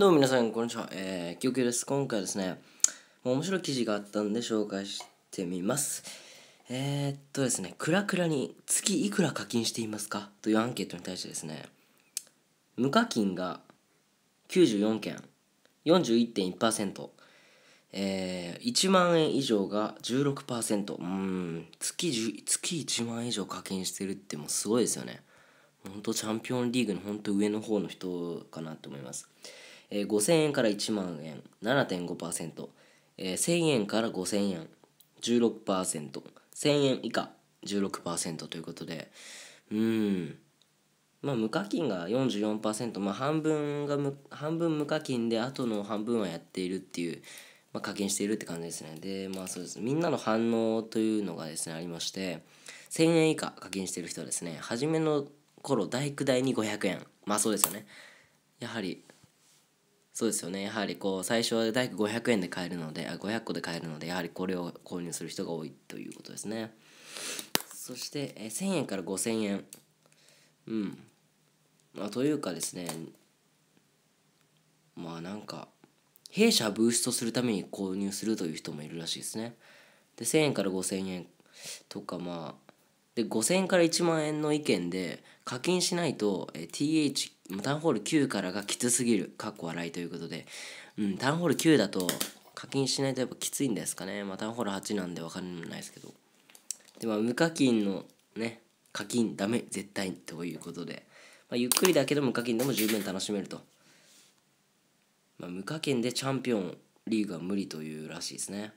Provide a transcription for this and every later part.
どうも皆さん、こんにちは。えー、きょきょです。今回ですね、面白い記事があったんで紹介してみます。えー、っとですね、クラクラに月いくら課金していますかというアンケートに対してですね、無課金が94件、41.1%、えー、1万円以上が16%、うん、月1月1万円以上課金してるってもうすごいですよね。本当チャンピオンリーグの本当上の方の人かなと思います。えー、5000円から1万円7.5%、1000円から5000円 16%1000 円以下16%ということでうんまあ無課金が44%、まあ、半分が半分無課金であとの半分はやっているっていう、まあ、課金しているって感じですねでまあそうですみんなの反応というのがですねありまして1000円以下課金している人はですね初めの頃大工代に500円まあそうですよねやはりそうですよねやはりこう最初は大工500円で買えるのであ500個で買えるのでやはりこれを購入する人が多いということですねそしてえ1000円から5000円うんまあというかですねまあなんか弊社ブーストするために購入するという人もいるらしいですねで1000円から5000円とかまあで5000円から1万円の意見で課金しないとえ TH タウンホール9からがきつすぎる、かっこ笑いということで、うん、タウンホール9だと課金しないとやっぱきついんですかね。まあ、タウンホール8なんでわかんないですけど。で、も無課金のね、課金ダメ、絶対ということで、まあ、ゆっくりだけど無課金でも十分楽しめると。まあ、無課金でチャンピオンリーグは無理というらしいですね。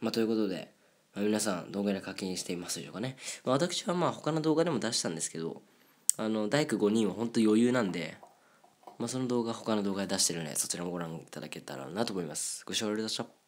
まあ、ということで、まあ、皆さん、動画で課金していますでしょうかね。まあ、私はまあ他の動画でも出したんですけど、あの大工5人は本当余裕なんで、まあ、その動画他の動画で出してるのでそちらもご覧いただけたらなと思いますご視聴ありがとうございました